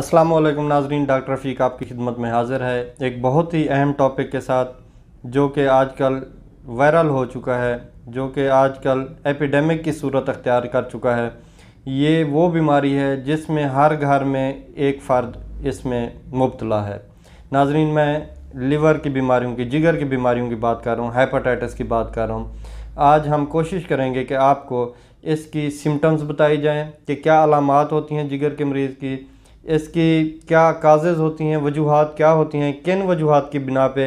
अस्सलाम वालेकुम नाजरीन डॉक्टर रफ़ीक आपकी खिदमत में हाज़िर है एक बहुत ही अहम टॉपिक के साथ जो कि आजकल वायरल हो चुका है जो कि आजकल एपिडेमिक की सूरत अख्तियार कर चुका है ये वो बीमारी है जिसमें हर घर में एक फ़र्द इसमें मुबतला है नाजरीन मैं लिवर की बीमारियों की जिगर की बीमारियों की बात कर रहा हूँ हेपाटाइटिस की बात कर रहा हूँ आज हम कोशिश करेंगे कि आपको इसकी सिम्टम्स बताई जाएँ कि क्या अलामत होती हैं जिगर के मरीज़ की इसकी क्या काजेज़ होती हैं वजूहत क्या होती हैं किन वजूहत की बिना पे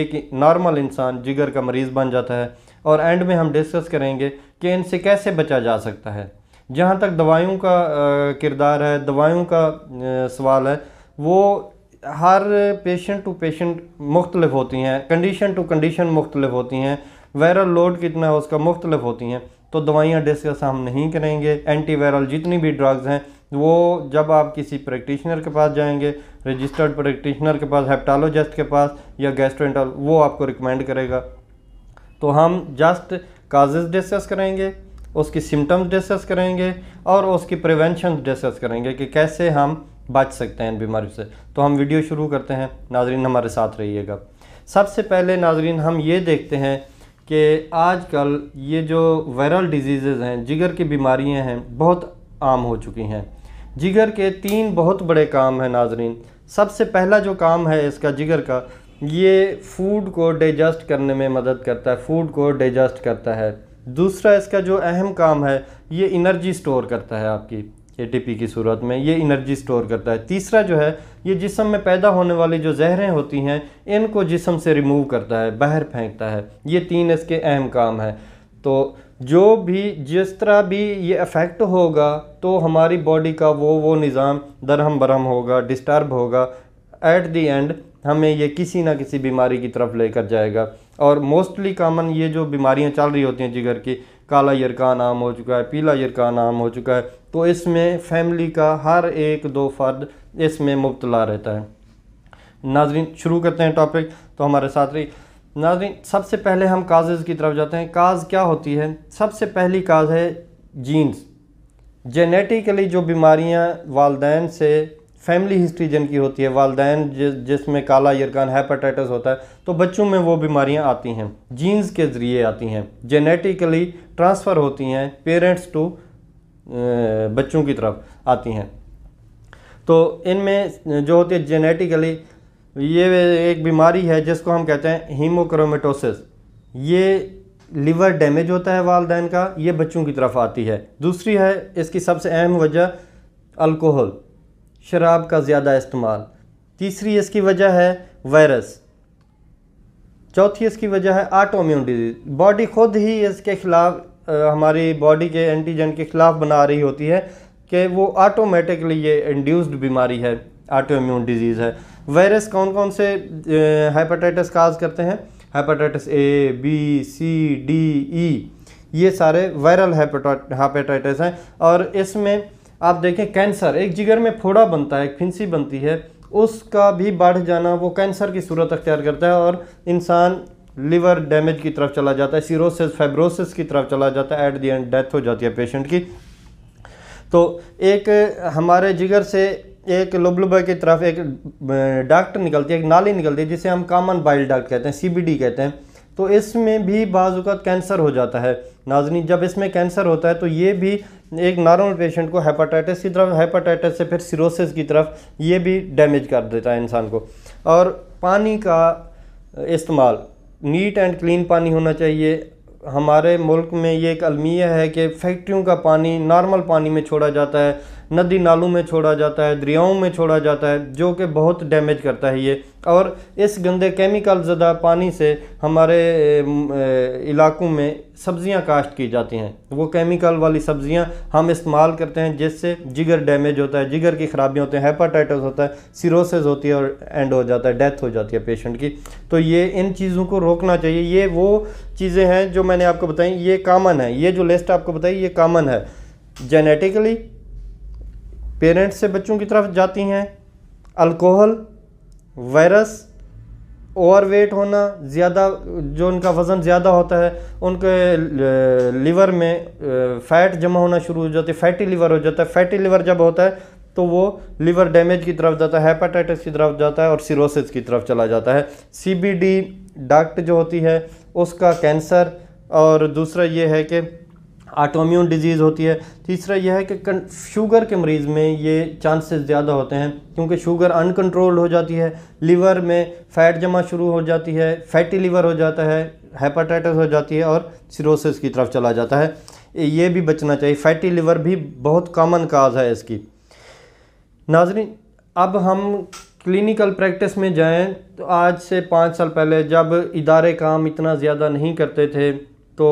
एक नॉर्मल इंसान जिगर का मरीज़ बन जाता है और एंड में हम डिस्कस करेंगे कि इनसे कैसे बचा जा सकता है जहाँ तक दवाइयों का किरदार है दवाइयों का सवाल है वो हर पेशेंट टू पेशेंट मुख्तलिफ होती हैं कंडीशन टू कंडीशन मुख्तलिफ होती हैं वायरल लोड कितना है उसका मुख्तलिफ होती हैं तो दवाइयाँ डिस्कस हम नहीं करेंगे एंटी वायरल जितनी भी ड्रग्स हैं वो जब आप किसी प्रैक्टिशनर के पास जाएंगे रजिस्टर्ड प्रैक्टिशनर के पास हेप्टालोजिस्ट के पास या गैस्ट्रोइंटल वो आपको रिकमेंड करेगा तो हम जस्ट काजेज डिस्कस करेंगे उसकी सिम्टम्स डिस्कस करेंगे और उसकी प्रिवेंशन डिस्कस करेंगे कि कैसे हम बच सकते हैं इन बीमारियों से तो हम वीडियो शुरू करते हैं नाजरीन हमारे साथ रहिएगा सबसे पहले नाजरीन हम ये देखते हैं कि आजकल ये जो वायरल डिजीज़ हैं जिगर की बीमारियां हैं बहुत आम हो चुकी हैं जिगर के तीन बहुत बड़े काम हैं नाजरीन सबसे पहला जो काम है इसका जिगर का ये फूड को डाइजेस्ट करने में मदद करता है फूड को डाइजेस्ट करता है दूसरा इसका जो अहम काम है ये एनर्जी स्टोर करता है आपकी एटीपी की सूरत में ये इनर्जी स्टोर करता है तीसरा जो है ये जिसम में पैदा होने वाली जो जहरें होती हैं इनको जिसम से रिमूव करता है बाहर फेंकता है ये तीन इसके अहम काम हैं तो जो भी जिस तरह भी ये अफेक्ट होगा तो हमारी बॉडी का वो वो निज़ाम दरहम बरहम होगा डिस्टर्ब होगा एट दी एंड हमें ये किसी ना किसी बीमारी की तरफ लेकर जाएगा और मोस्टली कामन ये जो बीमारियां चल रही होती हैं जिगर की काला यरका नाम हो चुका है पीला यरका नाम हो चुका है तो इसमें फैमिली का हर एक दो फर्द इसमें मुबतला रहता है नाजरीन शुरू करते हैं टॉपिक तो हमारे साथ रही नाजरीन सबसे पहले हम काजेज़ की तरफ जाते हैं काज क्या होती है सबसे पहली काज है जीन्स जेनेटिकली जो बीमारियाँ वालदेन से फैमिली हिस्ट्री जिनकी होती है वालदेन जिसमें काला यरकान हेपाटाइटिस होता है तो बच्चों में वो बीमारियाँ आती हैं जीन्स के ज़रिए आती हैं जेनेटिकली ट्रांसफ़र होती हैं पेरेंट्स टू बच्चों की तरफ आती हैं तो इनमें जो होती है जेनेटिकली ये एक बीमारी है जिसको हम कहते हैं हीमोक्रोमेटोसिस ये लिवर डैमेज होता है वालदेन का ये बच्चों की तरफ आती है दूसरी है इसकी सबसे अहम वजह अल्कोहल शराब का ज़्यादा इस्तेमाल तीसरी इसकी वजह है वायरस चौथी इसकी वजह है आटोम्यून डिजीज़ बॉडी खुद ही इसके ख़िलाफ़ हमारी बॉडी के एंटीजन के ख़िलाफ़ बना रही होती है कि वो ऑटोमेटिकली ये इंड्यूस्ड बीमारी है आटोम्यून डिजीज़ है वायरस कौन कौन से हेपाटाइटिस काज करते हैं hepatitis A B C D E ये सारे वायरल हेपेटाइटिस हैं और इसमें आप देखें कैंसर एक जिगर में फोड़ा बनता है एक फिंसी बनती है उसका भी बढ़ जाना वो कैंसर की सूरत अख्तियार करता है और इंसान लिवर डैमेज की तरफ चला जाता है सीरोसिस फाइब्रोसिस की तरफ चला जाता है एट दी एंड डेथ हो जाती है पेशेंट की तो एक हमारे जिगर से एक लुबलुबे की तरफ एक डक्ट निकलती है एक नाली निकलती है जिसे हम कॉमन बाइल डक्ट कहते हैं सीबीडी कहते हैं तो इसमें भी बाज़ात कैंसर हो जाता है नाजनी जब इसमें कैंसर होता है तो ये भी एक नॉर्मल पेशेंट को हेपाटाइटिस की तरफ हेपाटाइटिस से फिर सिरोसिस की तरफ ये भी डैमेज कर देता है इंसान को और पानी का इस्तेमाल नीट एंड क्लीन पानी होना चाहिए हमारे मुल्क में ये एक अलमिया है कि फैक्ट्रियों का पानी नॉर्मल पानी में छोड़ा जाता है नदी नालों में छोड़ा जाता है दरियाओं में छोड़ा जाता है जो कि बहुत डैमेज करता है ये और इस गंदे केमिकल ज़दा पानी से हमारे इलाकों में सब्ज़ियां काश्त की जाती हैं वो केमिकल वाली सब्ज़ियां हम इस्तेमाल करते हैं जिससे जिगर डैमेज होता है जिगर की खराबियाँ होती हैं हेपाटाइटस होता है सिरोसिस होती है और एंड हो जाता है डेथ हो जाती है पेशेंट की तो ये इन चीज़ों को रोकना चाहिए ये वो चीज़ें हैं जो मैंने आपको बताई ये कामन है ये जो लिस्ट आपको बताई ये कामन है जेनेटिकली पेरेंट्स से बच्चों की तरफ जाती हैं अल्कोहल वायरस ओवर वेट होना ज़्यादा जो उनका वज़न ज़्यादा होता है उनके लीवर में फ़ैट जमा होना शुरू हो जाती है फैटी लीवर हो जाता है फैटी लीवर जब होता है तो वो लीवर डैमेज की तरफ जाता है हेपाटाइटिस की तरफ जाता है और सिरोसिस की तरफ चला जाता है सीबीडी डाक्ट जो होती है उसका कैंसर और दूसरा ये है कि आटोम्यून डिजीज़ होती है तीसरा यह है कि शुगर के मरीज़ में ये चांसेस ज़्यादा होते हैं क्योंकि शुगर अनकंट्रोल्ड हो जाती है लीवर में फ़ैट जमा शुरू हो जाती है फैटी लीवर हो जाता है हेपाटाइटिस हो जाती है और सिरोसिस की तरफ चला जाता है ये भी बचना चाहिए फैटी लीवर भी बहुत कॉमन काज है इसकी नाजरीन अब हम क्लिनिकल प्रैक्टिस में जाएँ तो आज से पाँच साल पहले जब इदारे काम इतना ज़्यादा नहीं करते थे तो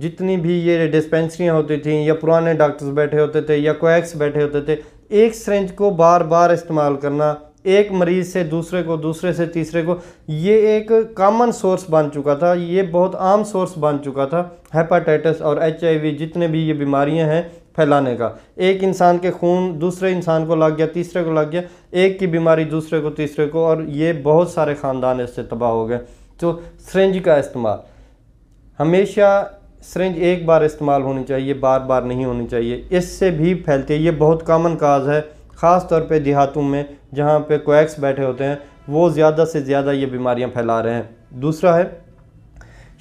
जितनी भी ये डिस्पेंसरियाँ होती थी या पुराने डॉक्टर्स बैठे होते थे या कोएक्स बैठे होते थे एक सरेंज को बार बार इस्तेमाल करना एक मरीज़ से दूसरे को दूसरे से तीसरे को ये एक कॉमन सोर्स बन चुका था ये बहुत आम सोर्स बन चुका था हेपाटाइटिस और एच जितने भी ये बीमारियां हैं फैलाने का एक इंसान के खून दूसरे इंसान को लग गया तीसरे को लग गया एक की बीमारी दूसरे को तीसरे को और ये बहुत सारे ख़ानदान इससे तबाह हो गए तो सरेंज का इस्तेमाल हमेशा सरेंज एक बार इस्तेमाल होनी चाहिए बार बार नहीं होनी चाहिए इससे भी फैलती है ये बहुत कॉमन काज है ख़ास तौर पे देहातों में जहाँ पे कोएक्स बैठे होते हैं वो ज़्यादा से ज़्यादा ये बीमारियाँ फैला रहे हैं दूसरा है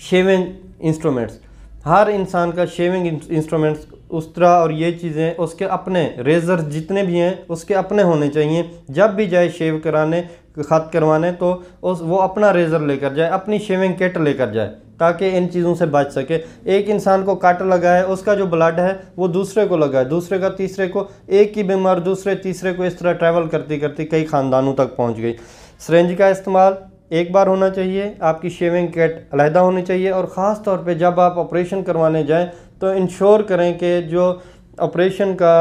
शेविंग इंस्ट्रूमेंट्स हर इंसान का शेविंग इंस्ट्रूमेंट्स तरह और ये चीज़ें उसके अपने रेज़र जितने भी हैं उसके अपने होने चाहिए जब भी जाए शेव कराने खत करवाने तो उस वो अपना रेज़र लेकर जाए अपनी शेविंग किट लेकर जाए ताकि इन चीज़ों से बच सके एक इंसान को काट लगा है उसका जो ब्लड है वो दूसरे को लगा है दूसरे का तीसरे को एक की बीमार दूसरे तीसरे को इस तरह ट्रैवल करती करती कई ख़ानदानों तक पहुँच गई सरेंज का इस्तेमाल एक बार होना चाहिए आपकी शेविंग किट अलहदा होनी चाहिए और ख़ास तौर पे जब आप ऑपरेशन करवाने जाएं तो इंश्योर करें कि जो ऑपरेशन का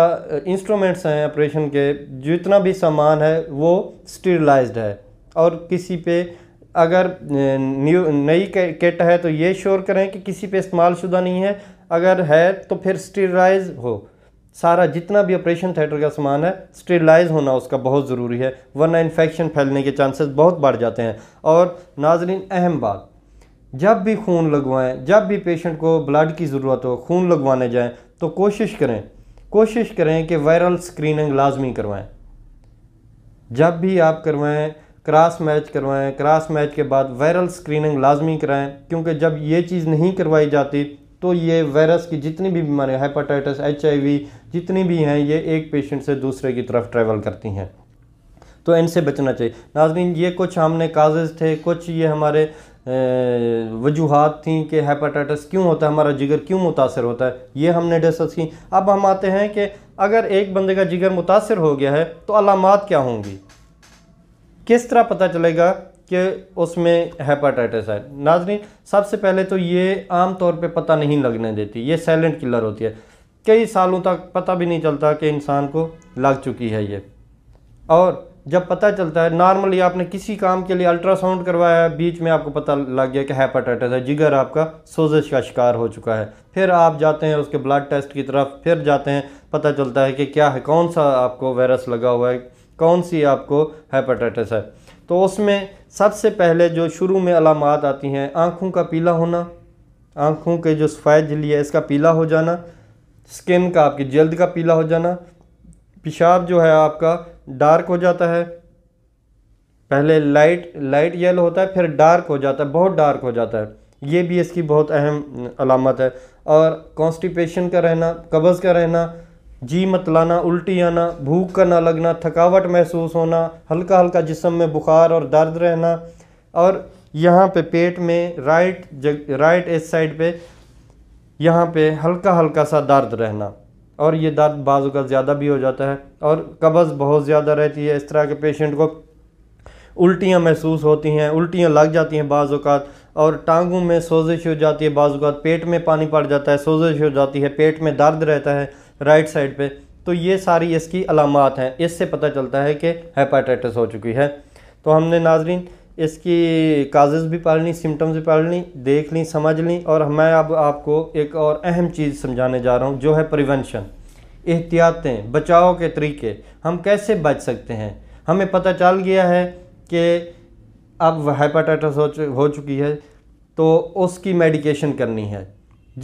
इंस्ट्रूमेंट्स हैं ऑपरेशन के जितना भी सामान है वो स्टेरलाइज्ड है और किसी पे अगर न्यू नई किट है तो ये श्योर करें कि किसी पे इस्तेमाल शुदा नहीं है अगर है तो फिर स्टेरलाइज हो सारा जितना भी ऑपरेशन थिएटर का सामान है स्टेरलाइज होना उसका बहुत ज़रूरी है वरना इन्फेक्शन फैलने के चांसेस बहुत बढ़ जाते हैं और नाजरीन अहम बात जब भी खून लगवाएं जब भी पेशेंट को ब्लड की ज़रूरत हो खून लगवाने जाएँ तो कोशिश करें कोशिश करें कि वायरल स्क्रीनिंग लाजमी करवाएँ जब भी आप करवाएँ क्रास मैच करवाएं क्रास मैच के बाद वायरल स्क्रीनिंग लाजमी कराएं क्योंकि जब ये चीज़ नहीं करवाई जाती तो ये वायरस की जितनी भी बीमारियाँ हेपाटाइटिस एच जितनी भी हैं ये एक पेशेंट से दूसरे की तरफ ट्रैवल करती हैं तो इनसे बचना चाहिए नाजमीन ये कुछ हमने काजेज़ थे कुछ ये हमारे वजूहत थी कि हेपाटाइटस क्यों होता है हमारा जिगर क्यों मुतासर होता है ये हमने डिस्कस की अब हम आते हैं कि अगर एक बंदे का जिगर मुतासर हो गया है तो अलामत क्या होंगी किस तरह पता चलेगा कि उसमें हेपाटाइटिस है नाजरीन सबसे पहले तो ये आम तौर पे पता नहीं लगने देती ये साइलेंट किलर होती है कई सालों तक पता भी नहीं चलता कि इंसान को लग चुकी है ये और जब पता चलता है नॉर्मली आपने किसी काम के लिए अल्ट्रासाउंड करवाया है बीच में आपको पता लग गया कि हेपाटाइटिस है जिगर आपका सोजिश का शिकार हो चुका है फिर आप जाते हैं उसके ब्लड टेस्ट की तरफ फिर जाते हैं पता चलता है कि क्या है कौन सा आपको वायरस लगा हुआ है कौन सी आपको हेपेटाइटिस है तो उसमें सबसे पहले जो शुरू में अलामत आती हैं आँखों का पीला होना आँखों के जो सफ़ेद झिली है इसका पीला हो जाना स्किन का आपकी जल्द का पीला हो जाना पेशाब जो है आपका डार्क हो जाता है पहले लाइट लाइट येलो होता है फिर डार्क हो जाता है बहुत डार्क हो जाता है ये भी इसकी बहुत अहम अलामत है और कॉन्स्टिपेशन का रहना कब्ज़ का रहना जी मतलाना उल्टी आना भूख का ना लगना थकावट महसूस होना हल्का हल्का जिसम में बुखार और दर्द रहना और यहाँ पे पेट में राइट जग राइट इस साइड पे यहाँ पे हल्का हल्का सा दर्द रहना और ये दर्द बाजू का ज़्यादा भी हो जाता है और कब्ज़ बहुत ज़्यादा रहती है इस तरह के पेशेंट को उल्टियाँ महसूस होती हैं उल्टियाँ लग जाती हैं बाज़ात और टांगों में सोजिश हो जाती है बाज़ात पेट में पानी पड़ जाता है सोजिश हो जाती है पेट में दर्द रहता है राइट साइड पे तो ये सारी इसकी अलामत हैं इससे पता चलता है कि हेपाटाइटिस हो चुकी है तो हमने नाजरीन इसकी काजेज भी पाल ली सिम्टम्स भी पाल ली देख ली समझ ली और मैं अब आपको एक और अहम चीज़ समझाने जा रहा हूँ जो है प्रिवेंशन एहतियातें बचाव के तरीके हम कैसे बच सकते हैं हमें पता चल गया है कि अब हेपाटाइटिस हो, हो चुकी है तो उसकी मेडिकेशन करनी है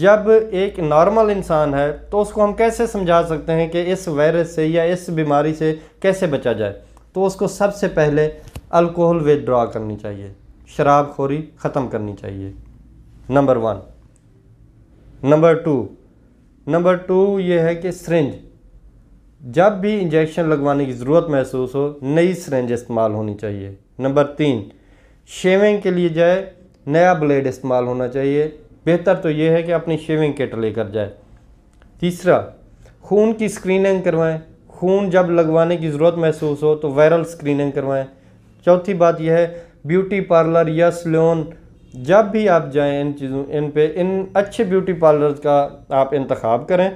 जब एक नॉर्मल इंसान है तो उसको हम कैसे समझा सकते हैं कि इस वायरस से या इस बीमारी से कैसे बचा जाए तो उसको सबसे पहले अल्कोहल विदड्रा करनी चाहिए शराब खोरी ख़त्म करनी चाहिए number one number two number two ये है कि सरेंज जब भी इंजेक्शन लगवाने की ज़रूरत महसूस हो नई सरेंज इस्तेमाल होनी चाहिए नंबर तीन शेविंग के लिए जाए नया ब्लेड इस्तेमाल होना चाहिए बेहतर तो ये है कि अपनी शेविंग किट लेकर जाए तीसरा खून की स्क्रीनिंग करवाएं खून जब लगवाने की ज़रूरत महसूस हो तो वायरल स्क्रीनिंग करवाएं चौथी बात यह है ब्यूटी पार्लर या सलोन जब भी आप जाएं इन चीज़ों इन पे इन अच्छे ब्यूटी पार्लर का आप इंतखब करें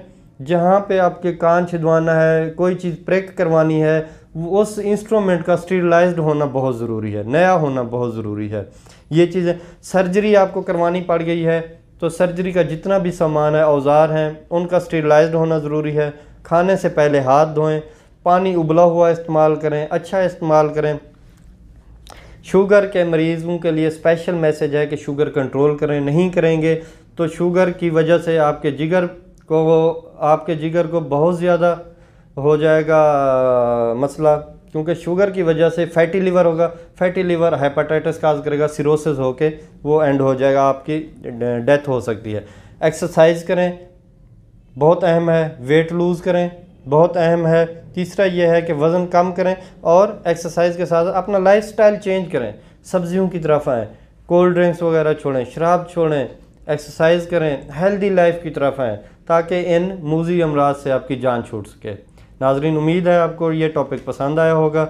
जहाँ पे आपके कान छिदवाना है कोई चीज़ प्रेक करवानी है उस इंस्ट्रूमेंट का स्टीरलाइज्ड होना बहुत ज़रूरी है नया होना बहुत ज़रूरी है ये चीज़ें सर्जरी आपको करवानी पड़ गई है तो सर्जरी का जितना भी सामान है औजार हैं उनका स्टीरलाइज्ड होना ज़रूरी है खाने से पहले हाथ धोएं पानी उबला हुआ इस्तेमाल करें अच्छा इस्तेमाल करें शुगर के मरीज़ों के लिए स्पेशल मैसेज है कि शुगर कंट्रोल करें नहीं करेंगे तो शुगर की वजह से आपके जिगर को आपके जिगर को बहुत ज़्यादा हो जाएगा मसला क्योंकि शुगर की वजह से फैटी लीवर होगा फैटी लीवर हेपाटाइटिस काज करेगा सिरोसिस होके वो एंड हो जाएगा आपकी डेथ हो सकती है एक्सरसाइज करें बहुत अहम है वेट लूज़ करें बहुत अहम है तीसरा ये है कि वज़न कम करें और एक्सरसाइज के साथ अपना लाइफस्टाइल चेंज करें सब्जियों की तरफ आएँ कोल्ड ड्रिंक्स वगैरह छोड़ें शराब छोड़ें एक्सरसाइज करें हेल्दी लाइफ की तरफ आएँ ताकि इन मूजी अमराज से आपकी जान छूट सके नाजरीन उम्मीद है आपको ये टॉपिक पसंद आया होगा